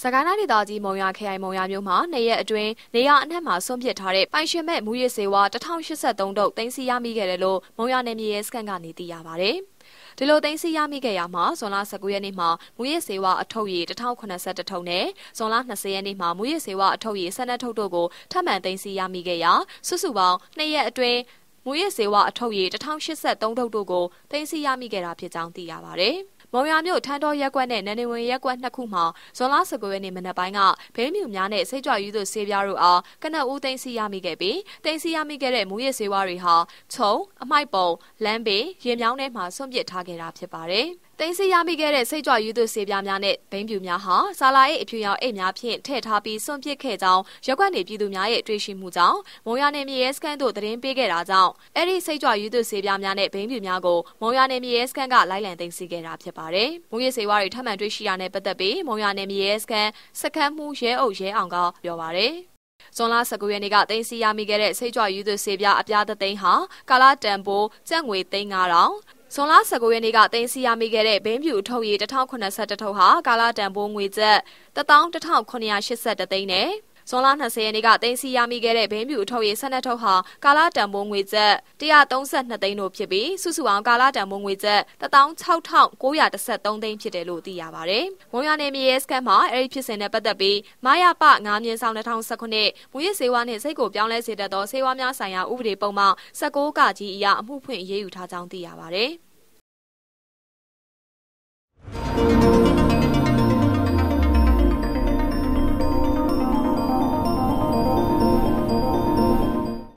။စကိုင်းတိုင်းဒေသကြီးမုံရခရိုင်မုံရမြို့မှာနေရက်အတွင်းနေရအနှံ့မှာဆွန့်ပစ်ထားတဲ့ပိုင်ရှင်မဲ့မူရစ်စေဝါ1083တုပ်တင်စီရမိခဲ့တယ်လို့မုံရနယ်မြေရဲစခန်းကနေသိရပါဗျ။ဒီလိုသိမ်းဆည်းရမိခဲ့ရမှာဇွန်လ19ရက်နေ့မှာမူရစ်စေဝါအထုပ်ရည်1082ထုပ်နဲ့ဇွန်လ20ရက်နေ့မှာမူရစ်စေဝါအထုပ်ရည်12ထုပ်တို့ကိုထပ်မံသိမ်းဆည်းရမိခဲ့ရာစုစုပေါင်း2ရက်အတွင်းငွေရစေဝအထုပ်ရည်1083ထုပ်တို့ကိုသိမ်းဆည်းရမိခဲ့တာဖြစ်ကြောင်းသိရပါတယ်။မော်ရမြို့ထန်းတော်ရက်ကွက်နဲ့နန္ဒဝင်ရက်ကွက်နှစ်ခုမှာဇွန်လ19ရက်နေ့မနက်ပိုင်းကဘဲမြူများနဲ့စိတ်ကြွယူသူဆေးပြားတို့အားကနက်ဦးသိမ်းဆီးရမိခဲ့ပြီးသိမ်းဆီးရမိခဲ့တဲ့မူရစ်ဆေးဝါးတွေဟာခြုံအမိုက်ပုံလမ်းပေရင်မြောင်းထဲမှာဆွန့်ပစ်ထားခဲ့တာဖြစ်ပါတယ်။တင်စီရမိခဲ့တဲ့စိတ်ကြွယူသူစေပြားများနဲ့ဘိန်းပြူများဟာဆာလာအိတ်အဖြူရောင်အိတ်များဖြင့်ထည့်ထားပြီးစွန့်ပစ်ခဲ့ကြောင်းရက်ွက်နေပြည်သူများရဲ့တွေ့ရှိမှုကြောင့်မုံရနယ်မြေရဲစခန်းတို့သတင်းပေးခဲ့တာကြောင့်အဲ့ဒီစိတ်ကြွယူသူစေပြားများနဲ့ဘိန်းပြူများကိုမုံရနယ်မြေရဲစခန်းကလိုက်လံတင်စီခဲ့တာဖြစ်ပါတယ်။မူရစေဝါတွေထပ်မံတွေ့ရှိရတဲ့ပတ်သက်ပြီးမုံရနယ်မြေရဲစခန်းစခန်းမှုရဲအုပ်ရဲအောင်ကပြောပါတယ်။ဇွန်လ19ရက်နေ့ကတင်စီရမိခဲ့တဲ့စိတ်ကြွယူသူစေပြားအပြားသသိန်းဟာကာလာတန်ပိုးကျပ်ငွေ35000ဇွန်လ19ရက်နေ့ကတင်စီရမိခဲ့တဲ့ဘင်းပြူထုတ်ရည်1081ထုတ်ဟာကာလာတန်ဖိုးငွေကျပ်11983သိန်းနဲ့ဇွန်လ20ရက်နေ့ကတင်စီရမိခဲ့တဲ့ဘင်းပြူအထုပ်ရည်ဆက်နှစ်ထုပ်ဟာကာလာတန်ဖိုးငွေကျပ်132သိန်းတို့ဖြစ်ပြီးစုစုပေါင်းကာလာတန်ဖိုးငွေကျပ်16913သိန်းဖြစ်တယ်လို့သိရပါတယ်။မွန်ရနယ်မြေရဲစခန်းမှာအဲ့ဒီဖြစ်စဉ်နဲ့ပတ်သက်ပြီးမာယာပ9မြင်းဆောင်2019မူရစ်စေဝါနှင့်စိတ်ကိုပြောင်းလဲစေတတ်သောစေဝါများဆိုင်ရာဥပဒေပုံမှန်16ကကြီးအရအမှုဖွင့်ရေးယူထားကြောင်းသိရပါတယ်။